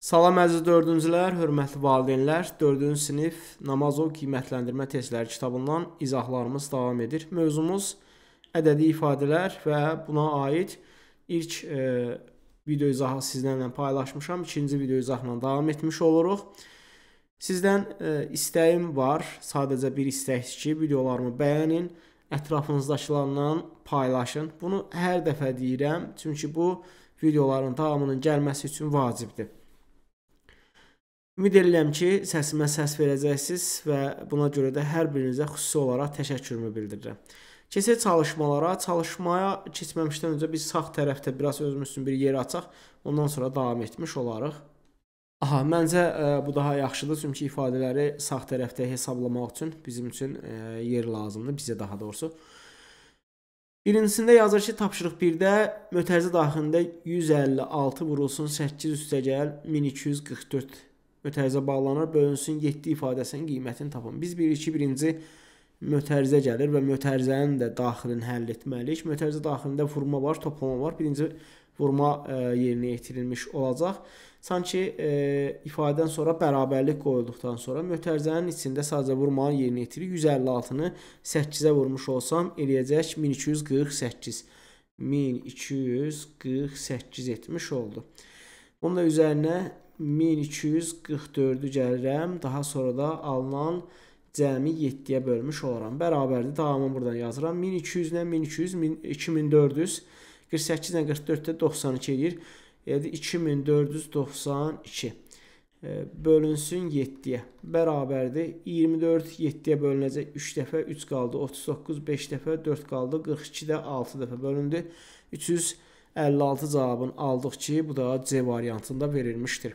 Salam əziz 4-cülər, hörmətli valideynlər. 4-cü sinif namaz o qiymətləndirmə testləri kitabından izahlarımız davam edir. Mövzumuz ədədi ifadələr və buna aid ilk e, video izahı sizlərlə paylaşmışam. İkinci video izahla davam etmiş oluruq. Sizdən e, istəyim var. Sadəcə bir istəkdir ki, videolarımı bəyənin, ətrafınızdakilərlə paylaşın. Bunu hər dəfə deyirəm, çünki bu videoların davamının gəlməsi üçün vacibdir. Ümid edirəm ki, səsimə səs verəcəksiniz və buna görə də hər birinizə xüsusi olaraq təşəkkürümü bildirirəm. Keçək çalışmalara. Çalışmaya keçməmişdən öncə biz sağ tərəfdə biraz özümüz üçün bir yer açaq, ondan sonra davam etmiş olarıq. Aha, məncə ə, e, bu daha yaxşıdır, çünki ifadələri sağ tərəfdə hesablamaq üçün bizim üçün ə, e, yer lazımdır, bizə daha doğrusu. Birincisində yazır ki, tapşırıq 1-də mötərizə daxilində 156 vurulsun 8 üstə gəl 1244 mötərizə bağlanır, bölünsün 7 ifadəsinin qiymətini tapın. Biz 1 2 birinci mötərizə gəlir və mötərizənin də daxilini həll etməliyik. Mötərizə daxilində vurma var, toplama var. Birinci vurma ə, e, yerinə yetirilmiş olacaq. Sanki ə, e, ifadədən sonra bərabərlik qoyulduqdan sonra mötərizənin içində sadəcə vurmanın yerinə yetirib 156-nı 8-ə vurmuş olsam eləyəcək 1248. 1248 etmiş oldu. Bunun da üzərinə 1244-ü gəlirəm. Daha sonra da alınan cəmi 7-yə bölmüş olaram. Bərabərdir. Davamı buradan yazıram. 1200 ilə 1200, 2400, 48 ilə 44-də 92 edir. Yəni 2492 e, bölünsün 7-yə. Bərabərdir. 24 7-yə bölünəcək 3 dəfə, 3 qaldı 39, 5 dəfə, 4 qaldı 42 də 6 dəfə bölündü. 356 cavabını aldıq ki, bu da C variantında verilmişdir.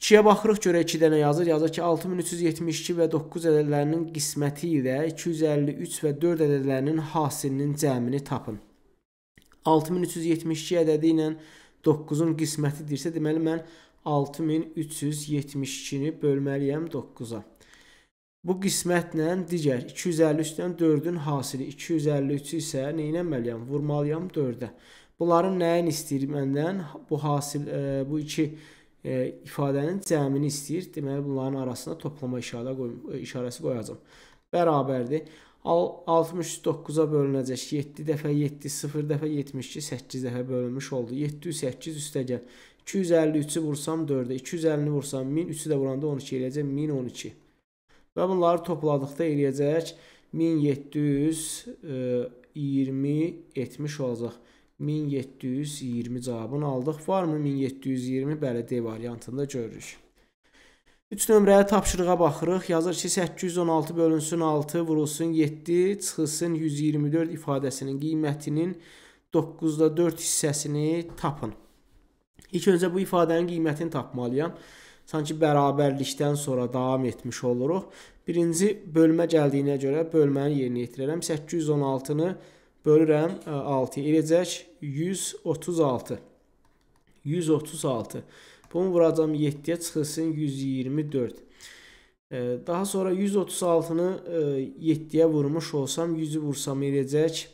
2-yə baxırıq görək 2 dənə yazır. Yazır ki, 6372 və 9 ədədlərinin qisməti ilə 253 və 4 ədədlərinin hasilinin cəmini tapın. 6372 ədədi ilə 9-un qismətidirsə, deməli mən 6372-ni bölməliyəm 9-a. Bu qismətlə digər 253-dən 4-ün hasili 253-ü isə nə etməliyəm? Vurmalıyam 4-ə. Bunların nəyin istəyir məndən? Bu hasil e, bu iki e, ifadənin cəmini istəyir. Deməli bunların arasına toplama işarə qoy işarəsi qoyacam. Bərabərdir. 69-a bölünəcək 7 dəfə 7 0 dəfə 72 8 dəfə bölünmüş oldu. 708 üstə gəl. 253-ü vursam 4-ə, 250-ni vursam 1000, 3-ü də vuranda 12 eləyəcək 1012. Və bunları topladıqda eləyəcək 1720 70 e, olacaq. 1720 cavabını aldıq. Varmı 1720? Bəli, D variantında görürük. 3 nömrəyə tapşırığa baxırıq. Yazır ki, 816 bölünsün 6, vurulsun 7, çıxılsın 124 ifadəsinin qiymətinin 9-da 4 hissəsini tapın. İlk öncə bu ifadənin qiymətini tapmalıyam. Sanki bərabərlikdən sonra davam etmiş oluruq. Birinci bölmə gəldiyinə görə bölməni yerinə yetirərəm. 816-nı 4 bölürəm 6-ya eləcək 136. 136. Bunu vuracam 7-yə çıxılsın 124. E, daha sonra 136-nı 7-yə e, vurmuş olsam 100-ü vursam eləcək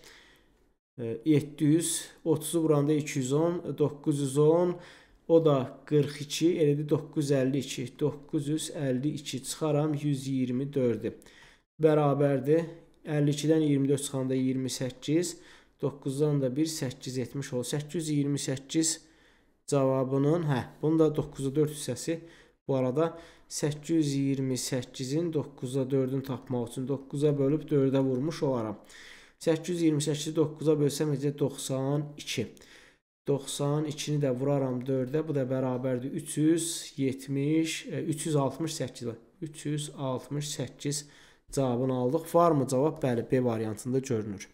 700, 30-u vuranda 210, 910, o da 42, elədi 952, 952 çıxaram 124-i bərabərdir 52-dən 24 çıxanda 28, 9-dan da 1 8 etmiş olur. 828 cavabının, hə, bunun da 9-a 4 hissəsi. Bu arada 828-in 9-a 4-ünü tapmaq üçün 9-a bölüb 4-ə vurmuş olaram. 828-i 9-a bölsəm necə 92. 92-ni də vuraram 4-ə, bu da bərabərdir 370, 368. 368 cavabını aldıq. Varmı cavab? Bəli, B variantında görünür.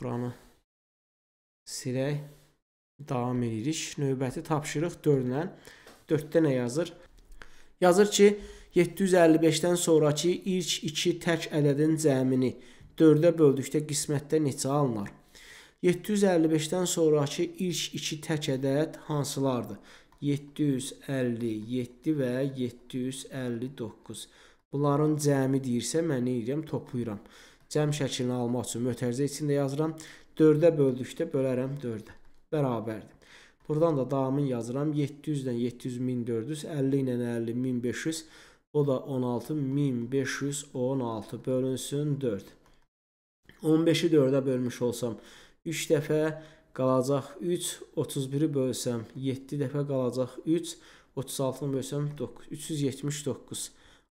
Buranı silək. Davam edirik. Növbəti tapşırıq 4-dən. 4-də nə yazır? Yazır ki, 755-dən sonrakı ilk iki tək ədədin cəmini 4-ə böldükdə qismətdə neçə alınar? 755-dən sonrakı ilk iki tək ədəd hansılardır? 757 və 759. Bunların cəmi deyirsə, mən nə edirəm? Toplayıram. Cəm şəklini almaq üçün mötərizə içində yazıram. 4-ə böldükdə bölərəm 4-ə. Bərabərdir. Buradan da davamın yazıram. 700-dən 700, 1400, 50 ilə 50, 1500. O da 16, 1516 bölünsün 4. 15-i 4-ə bölmüş olsam 3 dəfə qalacaq 3, 31-i bölsəm 7 dəfə qalacaq 3, 36-ını bölsəm 9, 379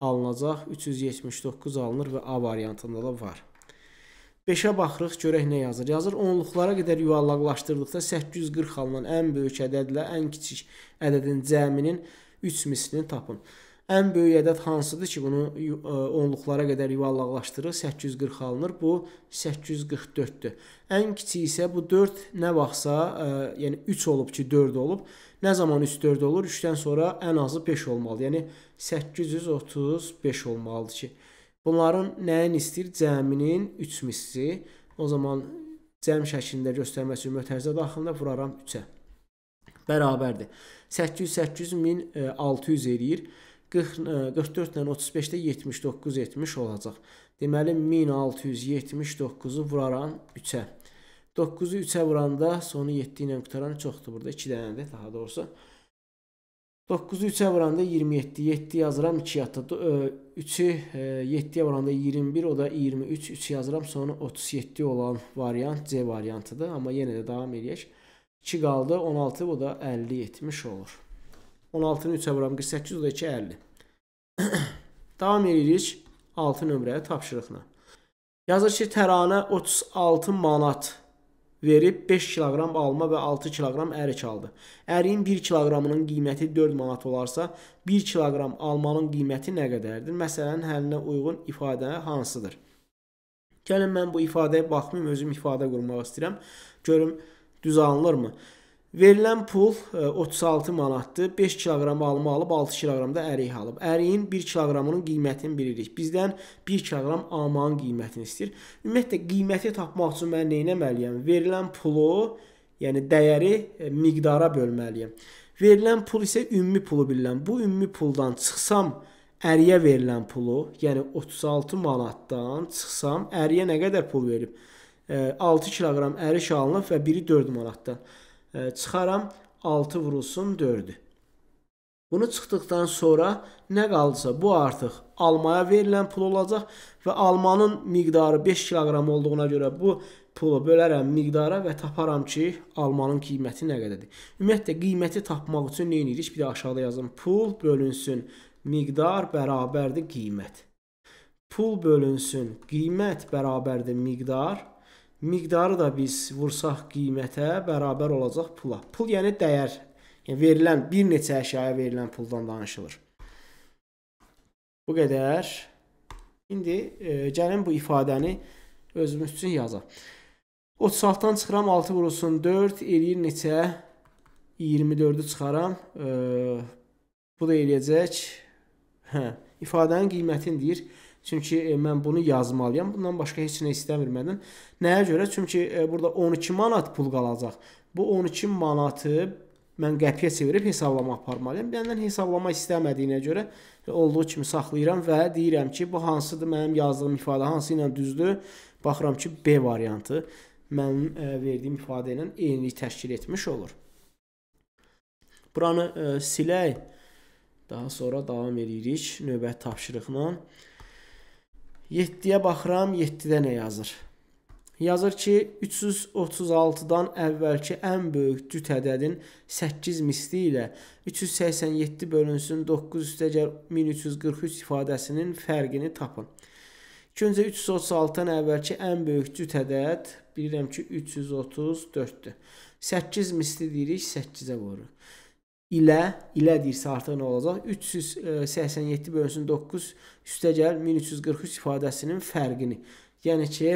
alınacaq, 379 alınır və A variantında da var. 5-ə baxırıq, görək nə yazır. Yazır, onluqlara qədər yuvarlaqlaşdırdıqda 840 alınan ən böyük ədədlə ən kiçik ədədin cəminin 3 mislini tapın. Ən böyük ədəd hansıdır ki, bunu e, onluqlara qədər yuvarlaqlaşdırır, 840 alınır. Bu 844-dür. Ən kiçik isə bu 4 nə vaxtsa, e, yəni 3 olub ki, 4 olub. Nə zaman 3 4 olur? 3-dən sonra ən azı 5 olmalıdır. Yəni 835 olmalıdır ki. Bunların nəyin istəyir? Cəminin 3 misli. O zaman cəm şəklində göstərmək üçün mötərizə daxilində vuraram 3-ə. Bərabərdir. 800 800 1600 eləyir. 40, 44 ilə 35-də 79 etmiş olacaq. Deməli 1679-u vuraram 3-ə. 9-u 3-ə vuranda sonu 7 ilə qutaran çoxdur burada 2 dənədir daha doğrusu. 9-u 3-ə vuranda 27, 7 yazıram 2 yatdı. 3-ü 7-yə vuranda 21, o da 23, 3 yazıram sonra 37 olan variant C variantıdır. Amma yenə də davam edək. 2 qaldı 16, bu da 50 etmiş olur. 16-nı 3-ə vuram 48, o da 2 50. Davam edirik 6 nömrəli tapşırıqla. Yazır ki, təranə 36 manat verib 5 kiloqram alma və 6 kiloqram ərik aldı. Əriyin 1 kiloqramının qiyməti 4 manat olarsa, 1 kiloqram almanın qiyməti nə qədərdir? Məsələnin həllinə uyğun ifadə hansıdır? Gəlin mən bu ifadəyə baxmayım, özüm ifadə qurmaq istəyirəm. Görüm düz alınırmı? Verilən pul 36 e, manatdır. 5 kiloqram alma alıb 6 kiloqram da ərik alıb. Əriyin 1 kiloqramının qiymətini bilirik. Bizdən 1 kiloqram almanın qiymətini istəyir. Ümumiyyətlə qiyməti tapmaq üçün mən nə etməliyəm? Verilən pulu, yəni dəyəri e, miqdara bölməliyəm. Verilən pul isə ümumi pulu bilirəm. Bu ümumi puldan çıxsam əriyə verilən pulu, yəni 36 manatdan çıxsam əriyə nə qədər pul verib? 6 e, kiloqram ərik alınıb və biri 4 manatdan çıxaram 6 vurulsun 4-ü. Bunu çıxdıqdan sonra nə qaldısa bu artıq almaya verilən pul olacaq və almanın miqdarı 5 kiloqram olduğuna görə bu pulu bölərəm miqdara və taparam ki, almanın qiyməti nə qədərdir. Ümumiyyətlə qiyməti tapmaq üçün nə edirik? Bir də aşağıda yazın. Pul bölünsün miqdar bərabərdir qiymət. Pul bölünsün qiymət bərabərdir miqdar miqdarı da biz vursaq qiymətə bərabər olacaq pula. Pul yəni dəyər, yəni verilən bir neçə əşyaya verilən puldan danışılır. Bu qədər. İndi e, gəlin bu ifadəni özümüz üçün yazaq. 36-dan çıxıram, 6 vurulsun 4, eləyir neçə? 24-ü çıxaram. E, bu da eləyəcək. Hə, ifadənin qiymətin deyir. Çünki e, mən bunu yazmalıyam. Bundan başqa heç nə istəmir məndən. Nəyə görə? Çünki e, burada 12 manat pul qalacaq. Bu 12 manatı mən qəpiyə çevirib hesablama aparmalıyam. Məndən hesablama istəmədiyinə görə e, olduğu kimi saxlayıram və deyirəm ki, bu hansıdır mənim yazdığım ifadə, hansı ilə düzdür? Baxıram ki, B variantı mənim verdiyim ifadə ilə eynilik təşkil etmiş olur. Buranı silək. Daha sonra davam edirik növbəti tapşırıqla. 7-yə baxıram, 7-də nə yazır? Yazır ki, 336-dan əvvəlki ən böyük cüt ədədin 8 misli ilə 387 bölünsün 9 üstəgər 1343 ifadəsinin fərqini tapın. İki öncə 336-dan əvvəlki ən böyük cüt ədəd bilirəm ki, 334-dür. 8 misli deyirik, 8-ə vururuq ilə ilə deyirsə artıq nə olacaq? 387 e, bölünsün 9 üstəgəl 1343 ifadəsinin fərqini. Yəni ki,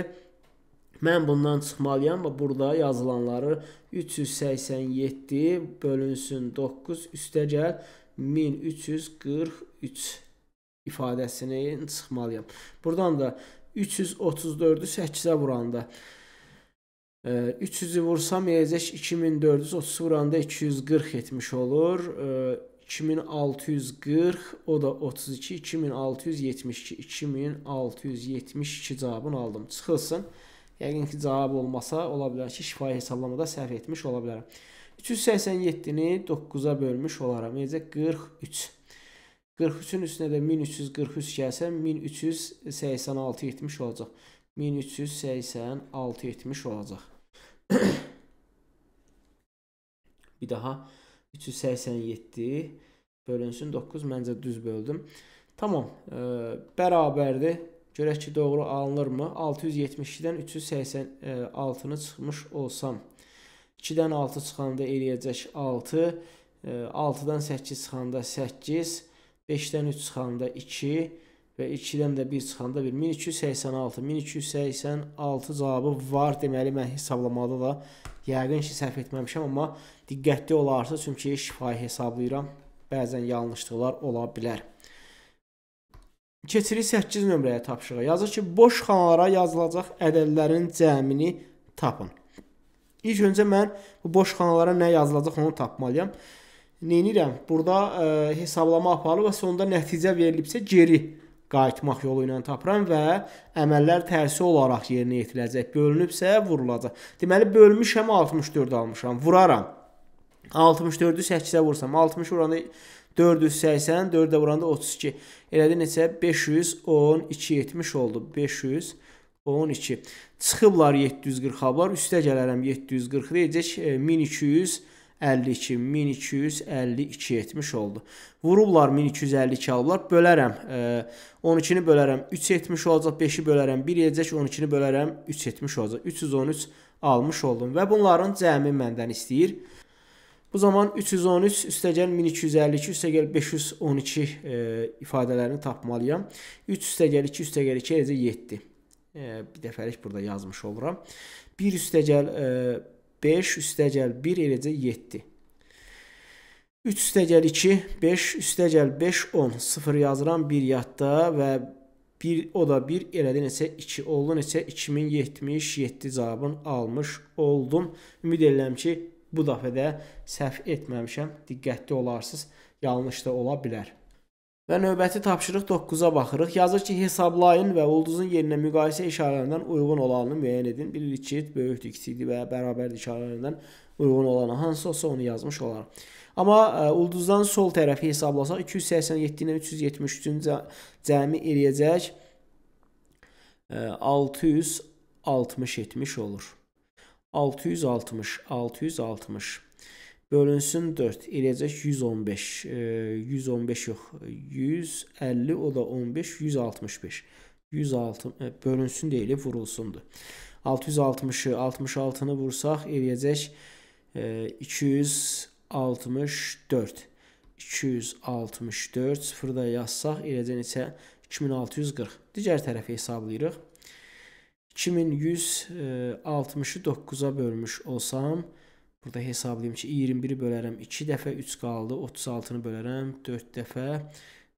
mən bundan çıxmalıyam və burada yazılanları 387 bölünsün 9 üstəgəl 1343 ifadəsini çıxmalıyam. Buradan da 334-ü 8-ə vuranda 300-ü vursam eləcək 2430 vuranda 240 etmiş olur. 2640 o da 32 2672 2672 cavabını aldım. Çıxılsın. Yəqin ki cavab olmasa ola bilər ki şifahi hesablamada səhv etmiş ola bilərəm. 387-ni 9-a bölmüş olaram. Necə 43. 43-ün üstünə də 1343 gəlsə 1386 etmiş olacaq. 1386 etmiş olacaq. bir daha 387 bölünsün 9. Məncə düz böldüm. Tamam. E, bərabərdir. Görək ki, doğru alınırmı? 672-dən 386-nı çıxmış olsam. 2-dən 6 çıxanda eləyəcək 6. E, 6-dan 8 çıxanda 8. 5-dən 3 çıxanda 2 və 2-dən də 1 çıxanda 1 1286 1286 cavabı var deməli mən hesablamada da yəqin ki səhv etməmişəm amma diqqətli olarsa çünki şifahi hesablayıram bəzən yanlışlıqlar ola bilər. Keçirik 8 nömrəyə tapşırığa. Yazır ki, boş xanalara yazılacaq ədədlərin cəmini tapın. İlk öncə mən bu boş xanalara nə yazılacaq onu tapmalıyam neynirəm? Burada ə, e, hesablama aparılıb və sonda nəticə verilibsə geri qayıtmaq yolu ilə tapıram və əməllər tərsi olaraq yerinə yetirəcək. Bölünübsə vurulacaq. Deməli bölmüşəm 64 almışam. Vuraram. 64-ü 8-ə vursam 60 vuranda 480, 4-də vuranda 32. Elədi neçə? 512 70 oldu. 500 12. Çıxıblar 740 xabar, üstə gələrəm 740 deyəcək 1200 e, 52 1252 etmiş oldu. Vurublar 1252 alıblar. Bölərəm. 12-ni e, bölərəm 3 etmiş olacaq. 5-i bölərəm 1 edəcək. 12-ni bölərəm 3 etmiş olacaq. 313 almış oldum və bunların cəmi məndən istəyir. Bu zaman 313 üstəgəl 1252 üstəgəl 512 e, ifadələrini tapmalıyam. 3 üstəgəl 2 üstəgəl 2 eləcə 7. E, bir dəfəlik burada yazmış oluram. 1 üstəgəl e, 5 üstəgəl 1 eləcə 7. 3 üstəgəl 2, 5 üstəgəl 5, 10. 0 yazıram 1 yadda və 1, o da 1 elədi neçə 2 oldu neçə 2077 cavabını almış oldum. Ümid edirəm ki, bu dəfə də səhv etməmişəm. Diqqətli olarsınız. Yanlış da ola bilər. Və növbəti tapşırıq 9-a baxırıq. Yazır ki, hesablayın və ulduzun yerinə müqayisə işarələrindən uyğun olanını müəyyən edin. Bilirik ki, böyükdür, kiçikdir və ya bərabərdir işarələrindən uyğun olanı hansı olsa onu yazmış olar. Amma ə, e, ulduzdan sol tərəfi hesablasaq 287 ilə 373-cü cəmi eləyəcək 660 e, 70 olur. 660 660 bölünsün 4 eləyəcək 115. 115 e, yox, 150 o da 15, 165. 106 bölünsün deyilib vurulsundur. 660-ı 66-nı vursaq eləyəcək 264. 264 sıfırda yazsaq eləcək neçə 2640. Digər tərəfi hesablayırıq. 2169-a e, bölmüş olsam 2640. Burada hesablayayım ki, 21-i bölərəm 2 dəfə, 3 qaldı, 36-nı bölərəm 4 dəfə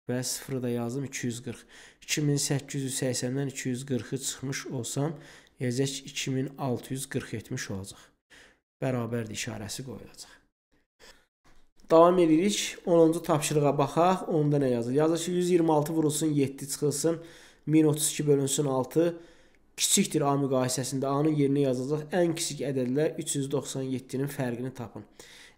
və 0-ı da yazdım 240. 2880-dən 240-ı çıxmış olsam, eləcək 2640 etmiş olacaq. Bərabərdir işarəsi qoyulacaq. Davam edirik. 10-cu tapşırığa baxaq. Onda nə yazır? Yazır ki, 126 vurulsun, 7 çıxılsın, 1032 bölünsün 6, kiçikdir A müqayisəsində A-nın yerinə yazılacaq ən kiçik ədədlə 397-nin fərqini tapın.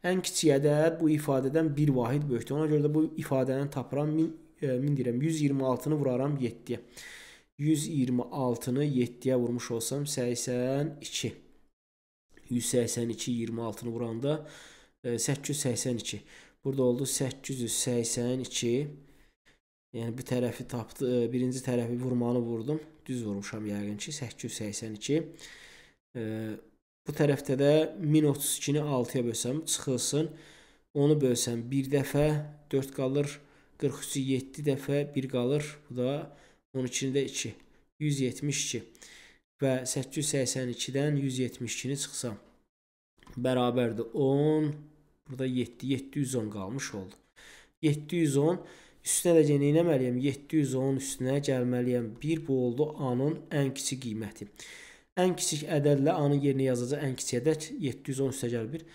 Ən kiçik ədəd bu ifadədən 1 vahid böyükdür. Ona görə də bu ifadəni tapıram 1000 e, deyirəm 126-nı vuraram 7-yə. 126-nı 7-yə vurmuş olsam 82. 182 26-nı vuranda e, 882. Burada oldu 882. Yəni bu tərəfi tapdı, e, birinci tərəfi vurmanı vurdum düz vurmuşam yəqin ki, 882. E, bu tərəfdə də 1032-ni 6-ya bölsəm çıxılsın. Onu bölsəm 1 dəfə 4 qalır, 43-ü 7 dəfə 1 qalır. Bu da 12-ni də 2. 172 və 882-dən 172-ni çıxsam bərabərdir 10. Burada 7 710 qalmış oldu. 710 Üstünə də yenə eləməliyəm? 710 üstünə gəlməliyəm. 1 bu oldu A-nın ən kiçik qiyməti. Ən kiçik ədədlə A-nın yerinə yazacaq ən kiçik ədəd 710 üstə gəl 1.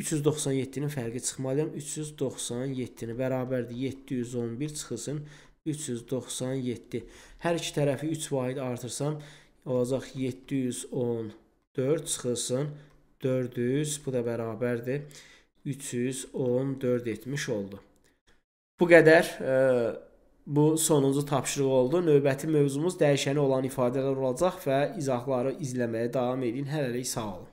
397-nin fərqi çıxmalıyam. 397-ni bərabərdir 711 çıxılsın 397. Hər iki tərəfi 3 vahid artırsam olacaq 714 çıxılsın 400. Bu da bərabərdir 314 etmiş oldu. Bu qədər e, bu sonuncu tapşırıq oldu. Növbəti mövzumuz dəyişəni olan ifadələr olacaq və izahları izləməyə davam edin. Hələlik sağ olun.